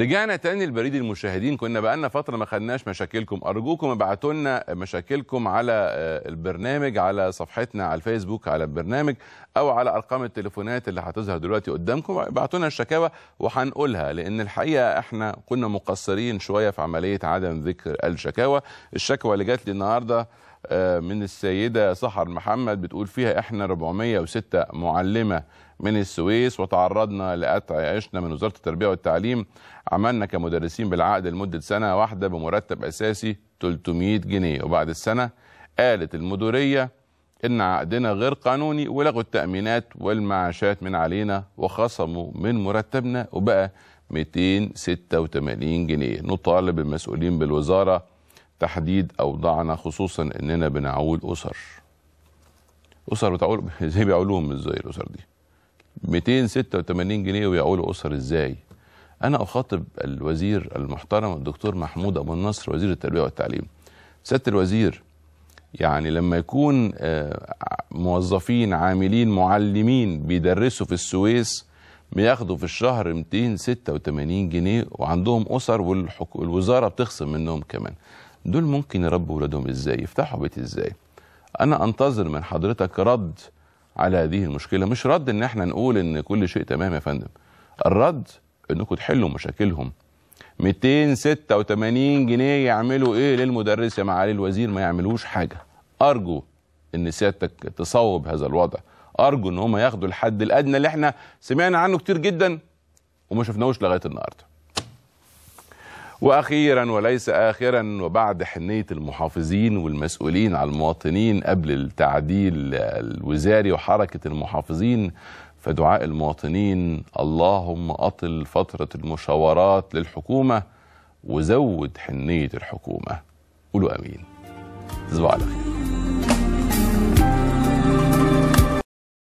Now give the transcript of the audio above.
رجعنا تاني لبريد المشاهدين كنا بقالنا فتره ما خدناش مشاكلكم ارجوكم ابعتوا لنا مشاكلكم على آه، البرنامج على صفحتنا على الفيسبوك على البرنامج او على ارقام التليفونات اللي هتظهر دلوقتي قدامكم ابعتوا لنا الشكاوى وهنقولها لان الحقيقه احنا كنا مقصرين شويه في عمليه عدم ذكر الشكاوى الشكوى اللي جات لي النهارده آه، من السيدة صحر محمد بتقول فيها احنا 406 معلمة من السويس وتعرضنا لقطع عيشنا من وزارة التربية والتعليم عملنا كمدرسين بالعقد لمدة سنة واحدة بمرتب أساسي 300 جنيه وبعد السنة قالت المديرية إن عقدنا غير قانوني ولغوا التأمينات والمعاشات من علينا وخصموا من مرتبنا وبقى 286 جنيه نطالب المسؤولين بالوزارة تحديد أوضاعنا خصوصا إننا بنعول أسر أسر بتعول زي بيعولوهم إزاي الأسر دي 286 جنيه ويعولوا أسر إزاي أنا أخاطب الوزير المحترم الدكتور محمود أبو النصر وزير التربية والتعليم سيادة الوزير يعني لما يكون آه، موظفين عاملين معلمين بيدرسوا في السويس بياخدوا في الشهر 286 جنيه وعندهم أسر والوزارة بتخصم منهم كمان دول ممكن يربوا ولادهم ازاي يفتحوا بيت ازاي انا انتظر من حضرتك رد على هذه المشكله مش رد ان احنا نقول ان كل شيء تمام يا فندم الرد انكم تحلوا مشاكلهم 286 جنيه يعملوا ايه للمدرس يا معالي الوزير ما يعملوش حاجه ارجو ان سيادتك تصوب هذا الوضع ارجو ان هم ياخدوا الحد الادنى اللي احنا سمعنا عنه كتير جدا وما شفناهوش لغايه النهارده واخيرا وليس اخرا وبعد حنيه المحافظين والمسؤولين على المواطنين قبل التعديل الوزاري وحركه المحافظين فدعاء المواطنين اللهم اطل فتره المشاورات للحكومه وزود حنيه الحكومه قولوا امين تصبحوا على خير